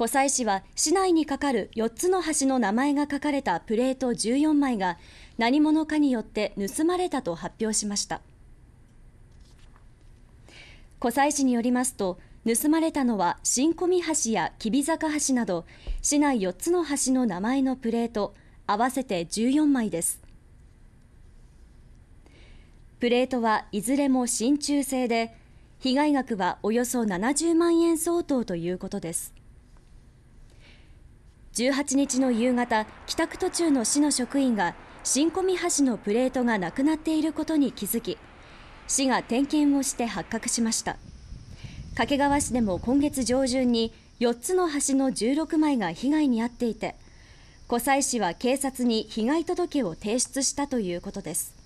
湖西市は市内に架かる4つの橋の名前が書かれたプレート14枚が何者かによって盗まれたと発表しました湖西市によりますと盗まれたのは新込橋や吉備坂橋など市内4つの橋の名前のプレート合わせて14枚ですプレートはいずれも真鍮製で被害額はおよそ70万円相当ということです。18日の夕方帰宅途中の市の職員が新込橋のプレートがなくなっていることに気づき市が点検をして発覚しました掛川市でも今月上旬に4つの橋の16枚が被害に遭っていて湖西市は警察に被害届を提出したということです